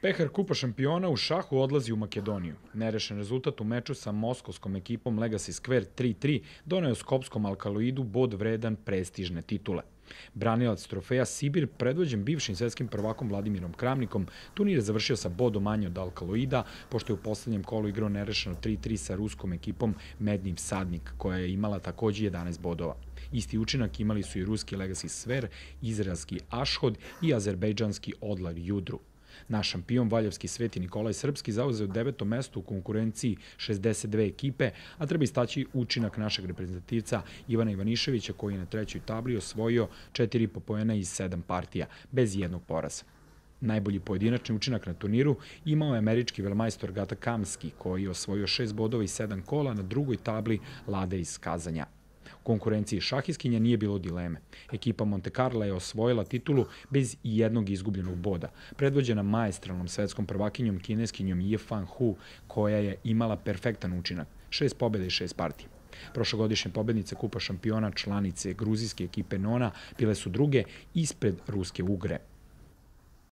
Pehar Kupa šampiona u šahu odlazi u Makedoniju. Nerešen rezultat u meču sa moskovskom ekipom Legacy Square 3-3 doneo skopskom alkaloidu bod vredan prestižne titule. Branilac trofeja Sibir, predvođen bivšim svetskim prvakom Vladimirom Kramnikom, turnir je završio sa bodom manje od Alkaloida, pošto je u poslednjem kolu igrao nerešeno 3-3 sa ruskom ekipom Mednim Sadnik, koja je imala takođe 11 bodova. Isti učinak imali su i ruski Legacy Sver, izraelski Ashod i azerbejdžanski Odlag Judru. Naš šampion Valjevski sveti Nikolaj Srpski zauzeo deveto mesto u konkurenciji 62 ekipe, a treba istaći učinak našeg reprezentativca Ivana Ivaniševića koji je na trećoj tabli osvojio 4,5 poena iz 7 partija, bez jednog poraza. Najbolji pojedinačni učinak na turniru imao je američki velmajstor Gata Kamski, koji je osvojio šest bodova i sedam kola na drugoj tabli Lade iz Kazanja. U konkurenciji šahiskinja nije bilo dileme. Ekipa Monte Carlo je osvojila titulu bez jednog izgubljenog boda, predvođena majestralnom svetskom prvakinjom kineskinjom Ye Fan Hu, koja je imala perfektan učinak, šest pobjede i šest partija. Prošlogodišnje pobednice Kupa šampiona članice gruzijske ekipe Nona bile su druge ispred ruske Ugre,